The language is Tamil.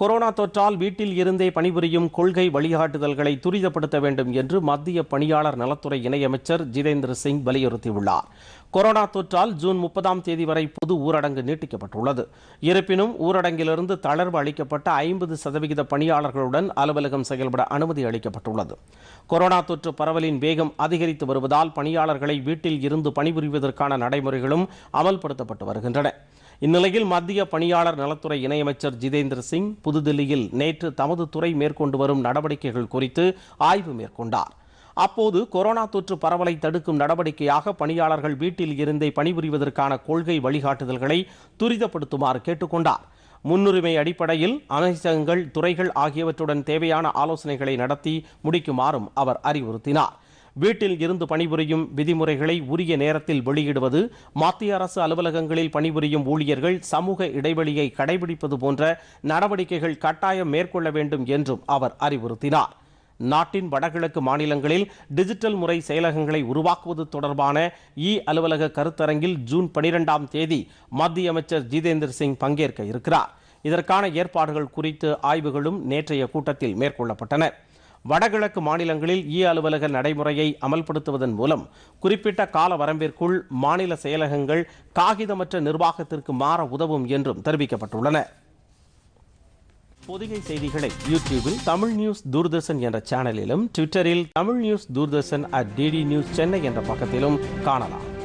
கொரோனா தொற்றால் வீட்டில் இருந்தே பணிபுரியும் கொள்கை வழிகாட்டுதல்களை துரிதப்படுத்த வேண்டும் என்று மத்திய பணியாளர் நலத்துறை இணையமைச்சர் ஜிதேந்திர சிங் வலியுறுத்தியுள்ளார் கொரோனா தொற்றால் ஜூன் முப்பதாம் தேதி வரை பொது ஊரடங்கு நீட்டிக்கப்பட்டுள்ளது இருப்பினும் ஊரடங்கிலிருந்து தளர்வு அளிக்கப்பட்ட ஐம்பது சதவிகித பணியாளர்களுடன் அலுவலகம் செயல்பட அனுமதி அளிக்கப்பட்டுள்ளது கொரோனா தொற்று பரவலின் வேகம் அதிகரித்து வருவதால் பணியாளர்களை வீட்டில் இருந்து பணிபுரிவதற்கான நடைமுறைகளும் அமல்படுத்தப்பட்டு வருகின்றன இந்நிலையில் மத்திய பணியாளர் நலத்துறை இணையமைச்சர் ஜிதேந்திர சிங் புதுதில்லியில் நேற்று தமது துறை மேற்கொண்டு வரும் நடவடிக்கைகள் குறித்து ஆய்வு மேற்கொண்டார் அப்போது கொரோனா தொற்று பரவலை தடுக்கும் நடவடிக்கையாக பணியாளர்கள் வீட்டில் இருந்தே பணிபுரிவதற்கான கொள்கை வழிகாட்டுதல்களை துரிதப்படுத்துமாறு கேட்டுக்கொண்டார் முன்னுரிமை அடிப்படையில் அமைச்சகங்கள் துறைகள் ஆகியவற்றுடன் தேவையான ஆலோசனைகளை நடத்தி முடிக்குமாறும் அவர் அறிவுறுத்தினார் வீட்டில் இருந்து பணிபுரியும் விதிமுறைகளை உரிய நேரத்தில் வெளியிடுவது மத்திய அரசு அலுவலகங்களில் பணிபுரியும் ஊழியர்கள் சமூக இடைவெளியை கடைபிடிப்பது போன்ற நடவடிக்கைகள் கட்டாயம் மேற்கொள்ள வேண்டும் என்றும் அவர் அறிவுறுத்தினார் நாட்டின் வடகிழக்கு மாநிலங்களில் டிஜிட்டல் முறை செயலகங்களை உருவாக்குவது தொடர்பான இ அலுவலக கருத்தரங்கில் ஜூன் பனிரெண்டாம் தேதி மத்திய அமைச்சர் ஜிதேந்திர சிங் பங்கேற்க இருக்கிறார் இதற்கான ஏற்பாடுகள் குறித்து ஆய்வுகளும் நேற்றைய கூட்டத்தில் மேற்கொள்ளப்பட்டன வடகிழக்கு மாநிலங்களில் இ அலுவலக நடைமுறையை அமல்படுத்துவதன் மூலம் குறிப்பிட்ட கால வரம்பிற்குள் மாநில செயலகங்கள் காகிதமற்ற நிர்வாகத்திற்கு மாற உதவும் என்றும் தெரிவிக்கப்பட்டுள்ளன பொதிகை செய்திகளை யூடியூபில் தமிழ் நியூஸ் தூர்தர்ஷன் என்ற சேனலிலும் ட்விட்டரில் Tamil news Doordarshan at DD news Chennai என்ற பக்கத்திலும் காணலாம்